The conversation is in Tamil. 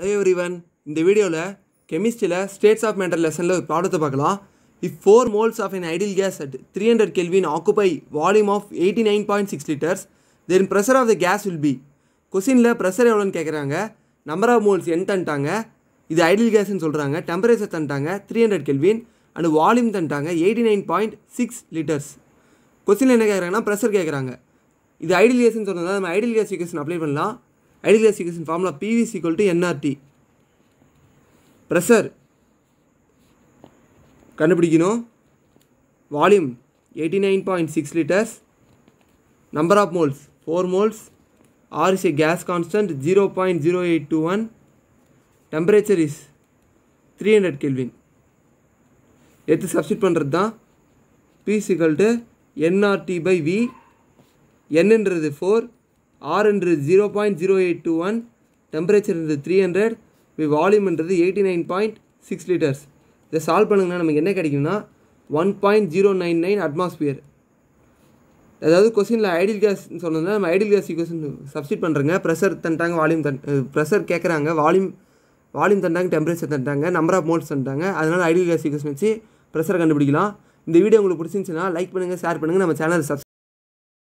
ஹலோ எவ்ரிவன் இந்த வீடியோவில் கெமிஸ்ட்ரியில் ஸ்டேட்ஸ் ஆஃப் மேட்டர் லெசனில் ஒரு ப்ராடத்தை பார்க்கலாம் if four moles of N ideal gas at three hundred kelvin occupy volume of eighty nine point six litres then pressure of the gas will be கொஸ்டினில் ப்ரெஷர் எவ்வளோன்னு கேட்குறாங்க நம்பர் ஆஃப் மோல்ஸ் என் தன்ட்டாங்க இது ஐடியல் கேஸ்ன்னு சொல்கிறாங்க டெம்பரேச்சர் தந்துட்டாங்க three hundred kelvin and volume தந்துட்டாங்க eighty nine point six litres கொஸ்டினில் என்ன கேட்குறாங்கன்னா ப்ரெஷர் கேட்குறாங்க இது ஐடியல் கேஸ்ன்னு சொன்னதால் நம்ம ஐடியல் கேஸ் ஈக்குவேஷன் அப்ளை பண்ணலாம் ideal equation formula PV is equal to NRT pressure கண்டுபிடிக்கணும் volume eighty nine point six litres number of moles four moles R is a gas constant zero point zero eight two one temperature is three hundred kelvin எடுத்து சப்ஸ்டியூட் பண்ணுறது தான் பி என்ஆர்டி பை வி என்னன்றது ஃபோர் ஆர்ன்றது zero point zero eight two one இருந்தது த்ரீ ஹண்ட்ரட் இப்போ வால்யூம்ன்றது eighty nine point six litres இதை சால்வ் பண்ணுங்கன்னா நமக்கு என்ன கிடைக்கும்னா one point zero nine nine atmosphere அதாவது கொஸ்டினில் ஐடியல் கேஸ் சொன்னதுனா நம்ம ஐடியல் கேஸ் ஈக்குவேஷன் சப்ஸ்டிட் பண்ணுறங்க ப்ரெஷர் தந்துட்டாங்க வால்யூம் தன் ப்ரெஷர் கேட்குறாங்க வால்யூம் வால்யூம் தந்தாங்க டெம்பரேச்சர் தந்துட்டாங்க நம்பர் ஆஃப் மோல்ஸ் தந்துட்டாங்க அதனால் ஐடியல் கேஸ் ஈக்குவேஷன் வச்சு ப்ரெஷரை கண்டுபிடிக்கலாம் இந்த வீடியோ உங்களுக்கு பிடிச்சிருந்துச்சுன்னா லைக் பண்ணுங்கள் ஷேர் பண்ணுங்கள் நம்ம சேனல் சப்ஸ்